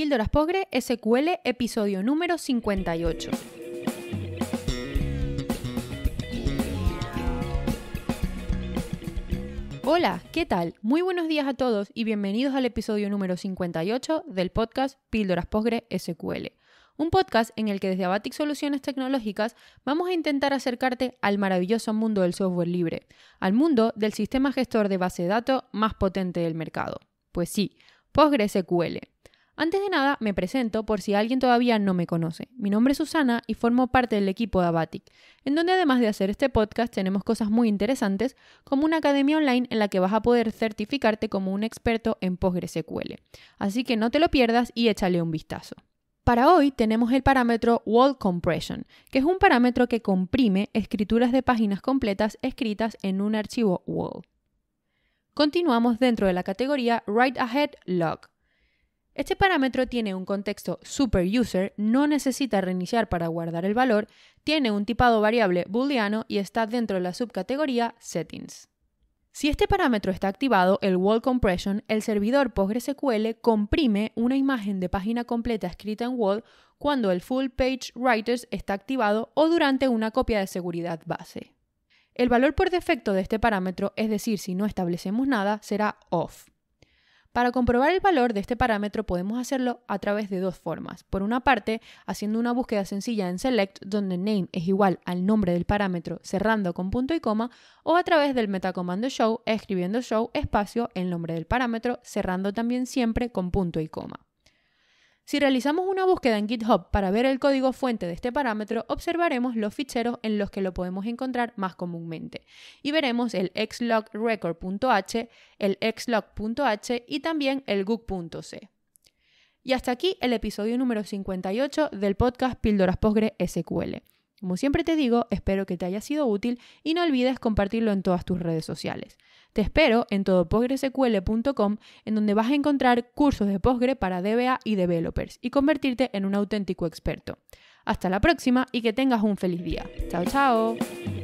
Píldoras Pogre SQL, episodio número 58. Hola, ¿qué tal? Muy buenos días a todos y bienvenidos al episodio número 58 del podcast Píldoras PostgreSQL, SQL. Un podcast en el que desde Abatic Soluciones Tecnológicas vamos a intentar acercarte al maravilloso mundo del software libre, al mundo del sistema gestor de base de datos más potente del mercado. Pues sí, SQL. Antes de nada, me presento por si alguien todavía no me conoce. Mi nombre es Susana y formo parte del equipo de Abatic, en donde además de hacer este podcast tenemos cosas muy interesantes como una academia online en la que vas a poder certificarte como un experto en PostgreSQL. Así que no te lo pierdas y échale un vistazo. Para hoy tenemos el parámetro Wall Compression, que es un parámetro que comprime escrituras de páginas completas escritas en un archivo Wall. Continuamos dentro de la categoría Write Ahead Log este parámetro tiene un contexto superuser, no necesita reiniciar para guardar el valor, tiene un tipado variable booleano y está dentro de la subcategoría settings. Si este parámetro está activado, el Wall Compression, el servidor PostgreSQL comprime una imagen de página completa escrita en Wall cuando el Full Page Writers está activado o durante una copia de seguridad base. El valor por defecto de este parámetro, es decir, si no establecemos nada, será off. Para comprobar el valor de este parámetro podemos hacerlo a través de dos formas. Por una parte, haciendo una búsqueda sencilla en select donde name es igual al nombre del parámetro cerrando con punto y coma o a través del metacomando show escribiendo show espacio el nombre del parámetro cerrando también siempre con punto y coma. Si realizamos una búsqueda en GitHub para ver el código fuente de este parámetro, observaremos los ficheros en los que lo podemos encontrar más comúnmente y veremos el xlogrecord.h, el xlog.h y también el gug.c. Y hasta aquí el episodio número 58 del podcast Píldoras Postgre SQL. Como siempre te digo, espero que te haya sido útil y no olvides compartirlo en todas tus redes sociales. Te espero en todopogresql.com en donde vas a encontrar cursos de Postgre para DBA y developers y convertirte en un auténtico experto. Hasta la próxima y que tengas un feliz día. Chao, chao.